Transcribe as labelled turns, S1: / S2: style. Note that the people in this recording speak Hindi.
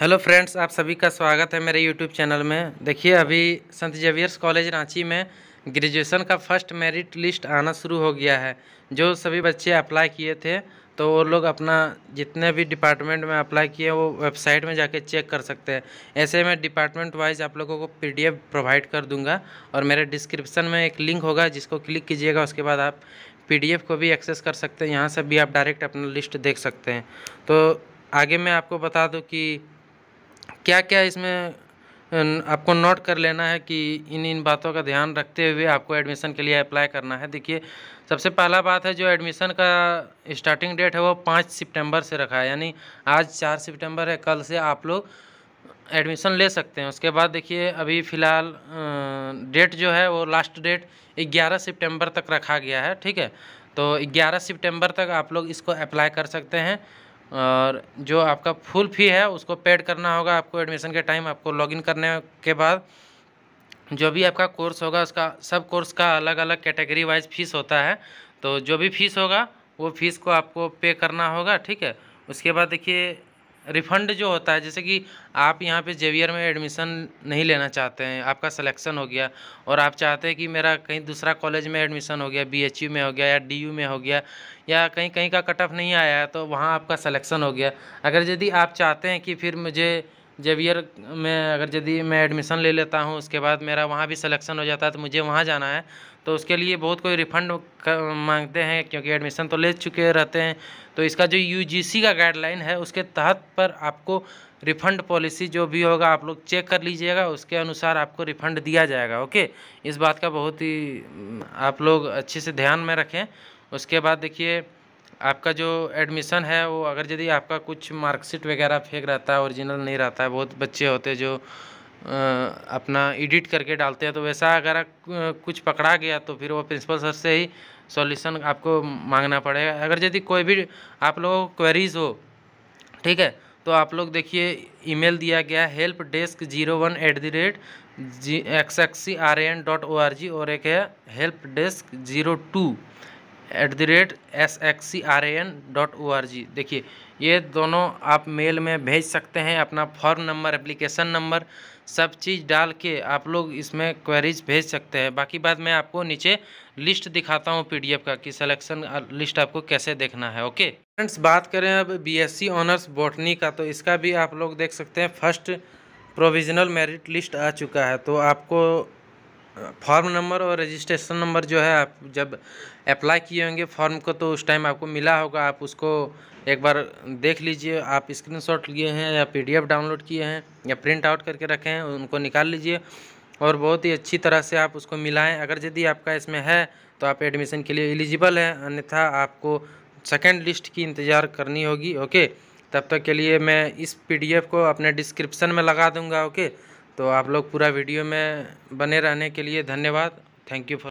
S1: हेलो फ्रेंड्स आप सभी का स्वागत है मेरे यूट्यूब चैनल में देखिए अभी संत जेवियर्स कॉलेज रांची में ग्रेजुएशन का फर्स्ट मेरिट लिस्ट आना शुरू हो गया है जो सभी बच्चे अप्लाई किए थे तो वो लोग अपना जितने भी डिपार्टमेंट में अप्लाई किए वो वेबसाइट में जाके चेक कर सकते हैं ऐसे में डिपार्टमेंट वाइज आप लोगों को पीडीएफ प्रोवाइड कर दूंगा और मेरे डिस्क्रिप्शन में एक लिंक होगा जिसको क्लिक कीजिएगा उसके बाद आप पीडीएफ को भी एक्सेस कर सकते हैं यहाँ से भी आप डायरेक्ट अपना लिस्ट देख सकते हैं तो आगे मैं आपको बता दूँ कि क्या क्या इसमें आपको नोट कर लेना है कि इन इन बातों का ध्यान रखते हुए आपको एडमिशन के लिए अप्लाई करना है देखिए सबसे पहला बात है जो एडमिशन का स्टार्टिंग डेट है वो पाँच सितंबर से रखा है यानी आज चार सितंबर है कल से आप लोग एडमिशन ले सकते हैं उसके बाद देखिए अभी फ़िलहाल डेट जो है वो लास्ट डेट ग्यारह सितंबर तक रखा गया है ठीक है तो ग्यारह सितंबर तक आप लोग इसको अप्लाई कर सकते हैं और जो आपका फुल फी है उसको पेड करना होगा आपको एडमिशन के टाइम आपको लॉगिन करने के बाद जो भी आपका कोर्स होगा उसका सब कोर्स का अलग अलग कैटेगरी वाइज फीस होता है तो जो भी फीस होगा वो फीस को आपको पे करना होगा ठीक है उसके बाद देखिए रिफ़ंड जो होता है जैसे कि आप यहाँ पे जेवियर में एडमिशन नहीं लेना चाहते हैं आपका सिलेक्शन हो गया और आप चाहते हैं कि मेरा कहीं दूसरा कॉलेज में एडमिशन हो गया बीएचयू में हो गया या डीयू में हो गया या कहीं कहीं का कट ऑफ नहीं आया तो वहाँ आपका सिलेक्शन हो गया अगर यदि आप चाहते हैं कि फिर मुझे जेवियर में अगर यदि मैं एडमिशन ले लेता हूँ उसके बाद मेरा वहाँ भी सलेक्शन हो जाता है तो मुझे वहाँ जाना है तो उसके लिए बहुत कोई रिफ़ंड मांगते हैं क्योंकि एडमिशन तो ले चुके रहते हैं तो इसका जो यूजीसी का गाइडलाइन है उसके तहत पर आपको रिफ़ंड पॉलिसी जो भी होगा आप लोग चेक कर लीजिएगा उसके अनुसार आपको रिफ़ंड दिया जाएगा ओके इस बात का बहुत ही आप लोग अच्छे से ध्यान में रखें उसके बाद देखिए आपका जो एडमिशन है वो अगर यदि आपका कुछ मार्कशीट वगैरह फेक रहता है ओरिजिनल नहीं रहता है बहुत बच्चे होते हैं जो अपना एडिट करके डालते हैं तो वैसा अगर कुछ पकड़ा गया तो फिर वो प्रिंसिपल सर से ही सॉल्यूशन आपको मांगना पड़ेगा अगर यदि कोई भी आप लोगों को क्वेरीज हो ठीक है तो आप लोग देखिए ईमेल दिया गया help desk zero one at the rate G X X C R N dot O R G और एक है help desk zero two at the rate S X C R A N dot O R G देखिए ये दोनों आप मेल में भेज सकते हैं अपना फॉर्म नंबर एप्लीकेशन नंबर सब चीज़ डाल के आप लोग इसमें क्वेरीज भेज सकते हैं बाकी बाद मैं आपको नीचे लिस्ट दिखाता हूँ पीडीएफ का कि सिलेक्शन लिस्ट आपको कैसे देखना है ओके फ्रेंड्स बात करें अब बीएससी ऑनर्स बॉटनी का तो इसका भी आप लोग देख सकते हैं फर्स्ट प्रोविजनल मेरिट लिस्ट आ चुका है तो आपको फॉर्म नंबर और रजिस्ट्रेशन नंबर जो है आप जब अप्लाई किए होंगे फॉर्म को तो उस टाइम आपको मिला होगा आप उसको एक बार देख लीजिए आप स्क्रीनशॉट लिए हैं या पीडीएफ डाउनलोड किए हैं या प्रिंट आउट करके रखे हैं उनको निकाल लीजिए और बहुत ही अच्छी तरह से आप उसको मिलाएं अगर यदि आपका इसमें है तो आप एडमिशन के लिए एलिजिबल हैं अन्यथा आपको सेकेंड लिस्ट की इंतज़ार करनी होगी ओके तब तक के लिए मैं इस पी को अपने डिस्क्रिप्सन में लगा दूँगा ओके तो आप लोग पूरा वीडियो में बने रहने के लिए धन्यवाद थैंक यू फॉर